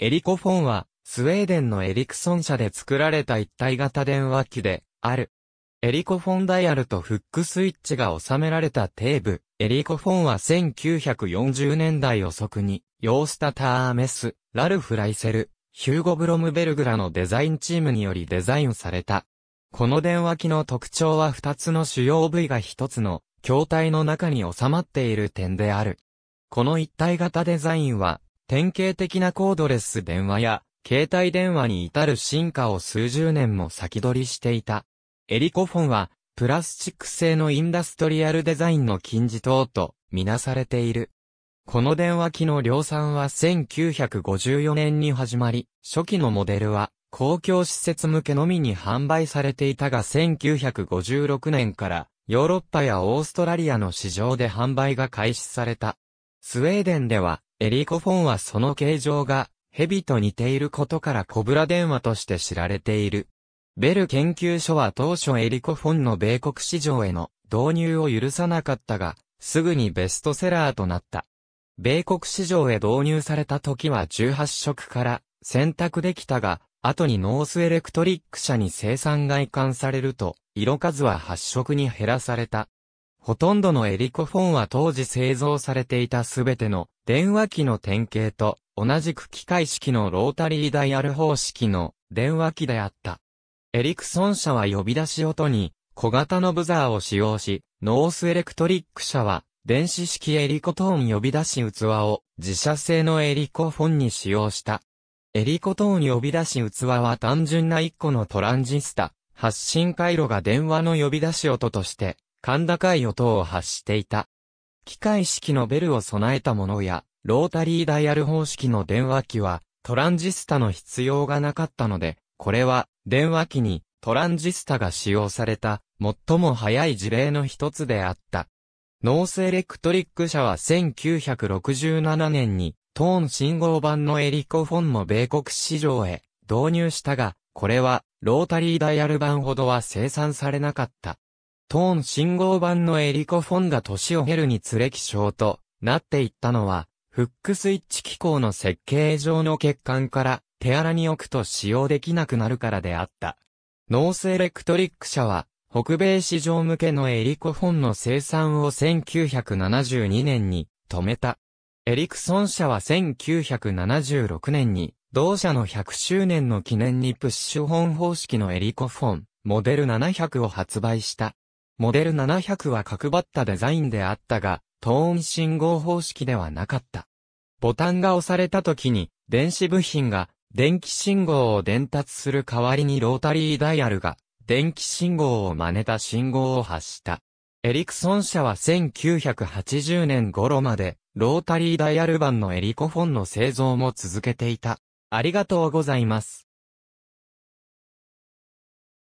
エリコフォンは、スウェーデンのエリクソン社で作られた一体型電話機で、ある。エリコフォンダイヤルとフックスイッチが収められたテーブ、エリコフォンは1940年代遅くに、ヨースタ・ターメス、ラルフ・ライセル、ヒューゴ・ブロムベルグラのデザインチームによりデザインされた。この電話機の特徴は2つの主要部位が1つの筐体の中に収まっている点である。この一体型デザインは典型的なコードレス電話や、携帯電話に至る進化を数十年も先取りしていた。エリコフォンは、プラスチック製のインダストリアルデザインの金字塔と、みなされている。この電話機の量産は1954年に始まり、初期のモデルは公共施設向けのみに販売されていたが1956年からヨーロッパやオーストラリアの市場で販売が開始された。スウェーデンではエリコフォンはその形状が、蛇と似ていることからコブラ電話として知られている。ベル研究所は当初エリコフォンの米国市場への導入を許さなかったが、すぐにベストセラーとなった。米国市場へ導入された時は18色から選択できたが、後にノースエレクトリック社に生産が観されると、色数は8色に減らされた。ほとんどのエリコフォンは当時製造されていたすべての電話機の典型と同じく機械式のロータリーダイヤル方式の電話機であった。エリクソン社は呼び出し音に小型のブザーを使用し、ノースエレクトリック社は電子式エリコトーン呼び出し器を自社製のエリコフォンに使用した。エリコトーン呼び出し器は単純な1個のトランジスタ、発信回路が電話の呼び出し音として甲高い音を発していた。機械式のベルを備えたものや、ロータリーダイヤル方式の電話機は、トランジスタの必要がなかったので、これは、電話機にトランジスタが使用された、最も早い事例の一つであった。ノースエレクトリック社は1967年に、トーン信号版のエリコフォンも米国市場へ導入したが、これはロータリーダイヤル版ほどは生産されなかった。トーン信号版のエリコ・フォンが年を経るにつれ気象となっていったのは、フックスイッチ機構の設計上の欠陥から手荒に置くと使用できなくなるからであった。ノースエレクトリック社は、北米市場向けのエリコフォンの生産を1972年に止めた。エリクソン社は1976年に、同社の100周年の記念にプッシュ本方式のエリコフォン、モデル700を発売した。モデル700は角張ったデザインであったが、トーン信号方式ではなかった。ボタンが押された時に、電子部品が電気信号を伝達する代わりにロータリーダイヤルが電気信号を真似た信号を発した。エリクソン社は1980年頃までロータリーダイヤル版のエリコフォンの製造も続けていた。ありがとうございます。